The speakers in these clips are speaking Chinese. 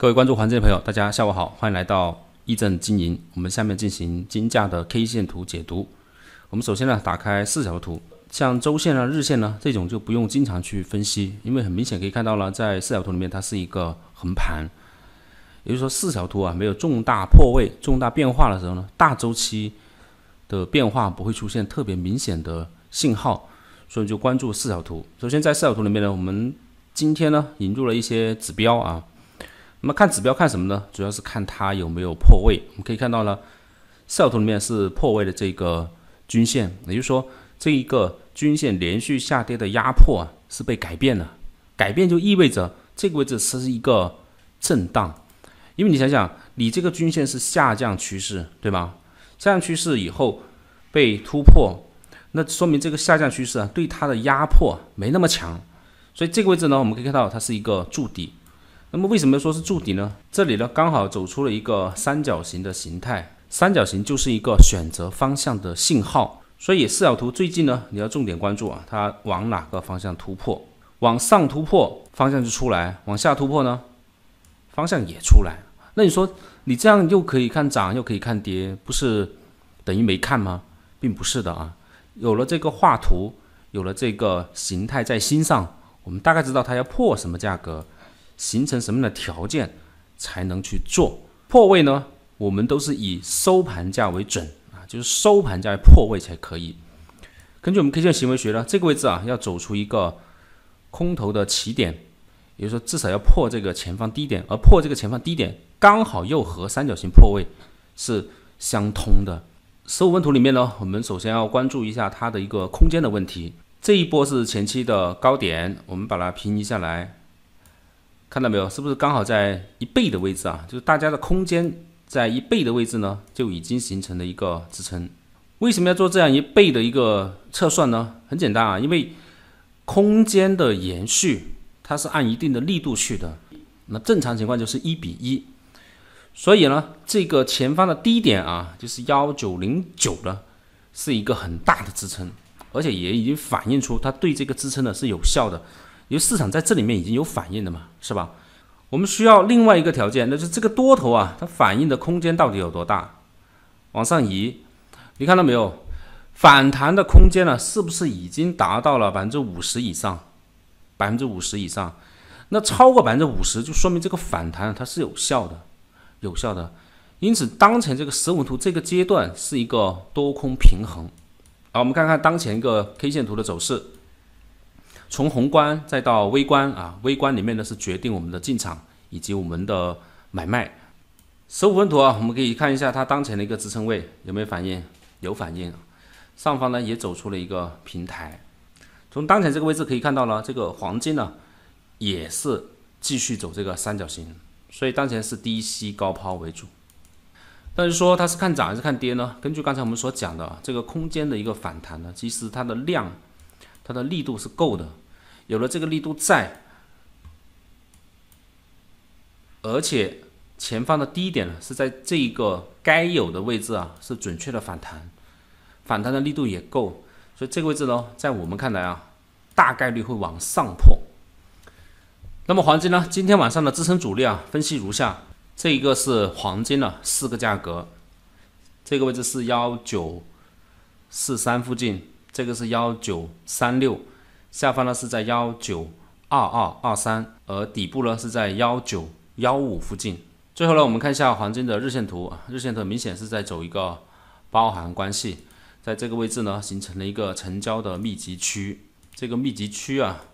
各位关注黄金的朋友，大家下午好，欢迎来到易正经营。我们下面进行金价的 K 线图解读。我们首先呢，打开四小图，像周线呢、日线呢这种就不用经常去分析，因为很明显可以看到了，在四小图里面它是一个横盘，也就是说四小图啊没有重大破位、重大变化的时候呢，大周期的变化不会出现特别明显的信号，所以就关注四小图。首先在四小图里面呢，我们今天呢引入了一些指标啊。那么看指标看什么呢？主要是看它有没有破位。我们可以看到呢，了，图里面是破位的这个均线，也就是说，这一个均线连续下跌的压迫啊是被改变了，改变就意味着这个位置是一个震荡。因为你想想，你这个均线是下降趋势，对吧？下降趋势以后被突破，那说明这个下降趋势啊对它的压迫没那么强，所以这个位置呢，我们可以看到它是一个筑底。那么为什么说是筑底呢？这里呢刚好走出了一个三角形的形态，三角形就是一个选择方向的信号，所以四角图最近呢你要重点关注啊，它往哪个方向突破？往上突破方向就出来，往下突破呢方向也出来。那你说你这样又可以看涨又可以看跌，不是等于没看吗？并不是的啊，有了这个画图，有了这个形态在心上，我们大概知道它要破什么价格。形成什么样的条件才能去做破位呢？我们都是以收盘价为准啊，就是收盘价破位才可以。根据我们 K 线行为学呢，这个位置啊要走出一个空头的起点，也就是说至少要破这个前方低点，而破这个前方低点刚好又和三角形破位是相通的。十五分图里面呢，我们首先要关注一下它的一个空间的问题。这一波是前期的高点，我们把它平移下来。看到没有？是不是刚好在一倍的位置啊？就是大家的空间在一倍的位置呢，就已经形成了一个支撑。为什么要做这样一倍的一个测算呢？很简单啊，因为空间的延续它是按一定的力度去的。那正常情况就是一比一。所以呢，这个前方的低点啊，就是幺九零九呢，是一个很大的支撑，而且也已经反映出它对这个支撑呢是有效的。因为市场在这里面已经有反应了嘛，是吧？我们需要另外一个条件，那就是这个多头啊，它反应的空间到底有多大？往上移，你看到没有？反弹的空间呢，是不是已经达到了百分之五十以上？百分之五十以上，那超过百分之五十，就说明这个反弹它是有效的，有效的。因此，当前这个十五图这个阶段是一个多空平衡。好，我们看看当前一个 K 线图的走势。从宏观再到微观啊，微观里面呢是决定我们的进场以及我们的买卖。十五分图啊，我们可以看一下它当前的一个支撑位有没有反应，有反应。上方呢也走出了一个平台。从当前这个位置可以看到呢，这个黄金呢也是继续走这个三角形，所以当前是低吸高抛为主。但是说它是看涨还是看跌呢？根据刚才我们所讲的这个空间的一个反弹呢，其实它的量。它的力度是够的，有了这个力度在，而且前方的低点呢是在这一个该有的位置啊，是准确的反弹，反弹的力度也够，所以这个位置呢，在我们看来啊，大概率会往上破。那么黄金呢，今天晚上的支撑阻力啊，分析如下：这一个是黄金的四个价格，这个位置是幺九四三附近。这个是幺九三六，下方呢是在幺九二二二三，而底部呢是在幺九幺五附近。最后呢，我们看一下黄金的日线图啊，日线图明显是在走一个包含关系，在这个位置呢形成了一个成交的密集区，这个密集区啊，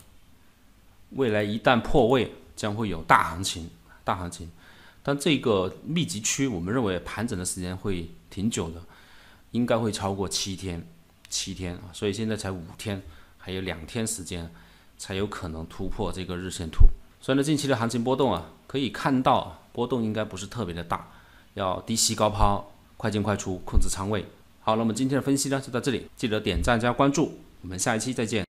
未来一旦破位，将会有大行情，大行情。但这个密集区，我们认为盘整的时间会挺久的，应该会超过七天。七天啊，所以现在才五天，还有两天时间，才有可能突破这个日线图。所以呢，近期的行情波动啊，可以看到波动应该不是特别的大，要低吸高抛，快进快出，控制仓位。好，那么今天的分析呢就到这里，记得点赞加关注，我们下一期再见。